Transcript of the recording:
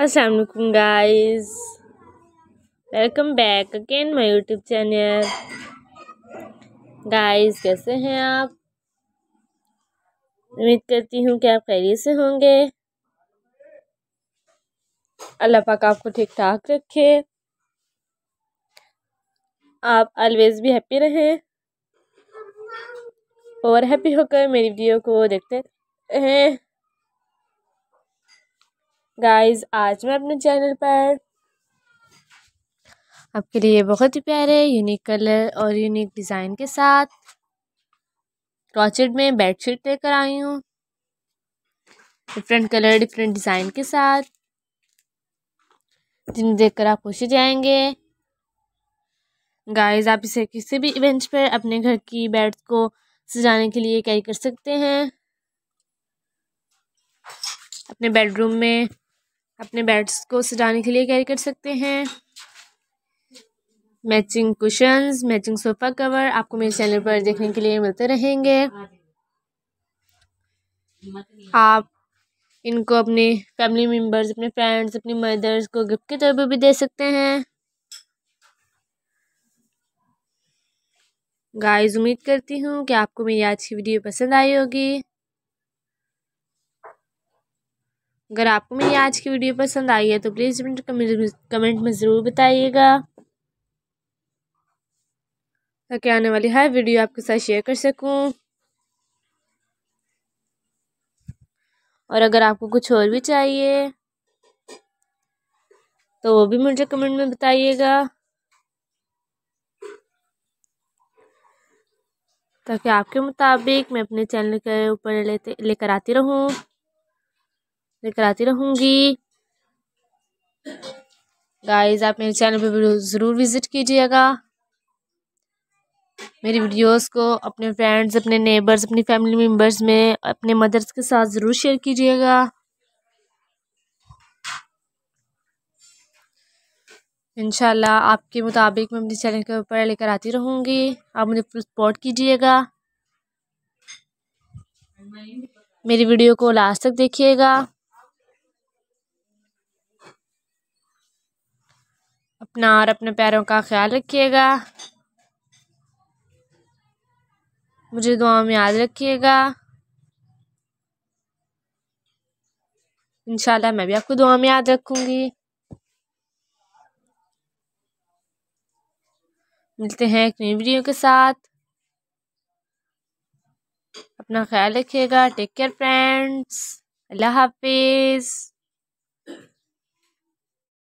अस्सलाम वालेकुम guys welcome back again my YouTube channel guys कैसे हैं आप उम्मीद करती हूँ कि आप खैरियत से होंगे अल्लाह पाक आपको ठीक ठाक रखे आप ऑलवेज भी हैप्पी रहें और हैप्पी होकर मेरी वीडियो को देखते हैं गाइस आज मैं अपने चैनल पर आपके लिए बहुत ही प्यारे यूनिक कलर और यूनिक डिज़ाइन के साथ क्रॉचेड में बेडशीट लेकर आई हूँ डिफरेंट कलर डिफरेंट डिज़ाइन के साथ जिन्हें देखकर आप खुश जाएंगे गाइस आप इसे किसी भी इवेंट पर अपने घर की बेड को सजाने के लिए कैरी कर सकते हैं अपने बेडरूम में अपने बेड्स को सजाने के लिए कैरी कर सकते हैं matching cushions matching sofa cover आपको मेरे चैनल पर देखने के लिए मिलते रहेंगे आप इनको अपने फैमिली मेम्बर्स अपने फ्रेंड्स अपनी मदर्स को गिफ्ट के तौर पर भी दे सकते हैं गाइस उम्मीद करती हूँ कि आपको मेरी आज की वीडियो पसंद आई होगी अगर आपको मेरी आज की वीडियो पसंद आई है तो प्लीज़ कमेंट में ज़रूर बताइएगा ताकि आने वाली हर वीडियो आपके साथ शेयर कर सकूं और अगर आपको कुछ और भी चाहिए तो वो भी मुझे कमेंट में बताइएगा ताकि आपके मुताबिक मैं अपने चैनल के ऊपर लेते लेकर आती रहूं लेकर आती रहूँगी गाइज आप मेरे चैनल पे ज़रूर विज़िट कीजिएगा मेरी वीडियोस को अपने फ्रेंड्स अपने नेबर्स अपनी फैमिली मेम्बर्स में अपने मदर्स के साथ ज़रूर शेयर कीजिएगा इनशाला आपके मुताबिक मैं अपने चैनल के ऊपर लेकर आती रहूँगी आप मुझे फुल सपोर्ट कीजिएगा मेरी वीडियो को लास्ट तक देखिएगा अपना और अपने प्यारों का ख्याल रखिएगा मुझे दुआ में याद रखिएगा इंशाल्लाह मैं भी आपको दुआ में याद रखूंगी मिलते हैं एक नई वीडियो के साथ अपना ख्याल रखिएगा टेक केयर फ्रेंड्स अल्लाह हाफिज़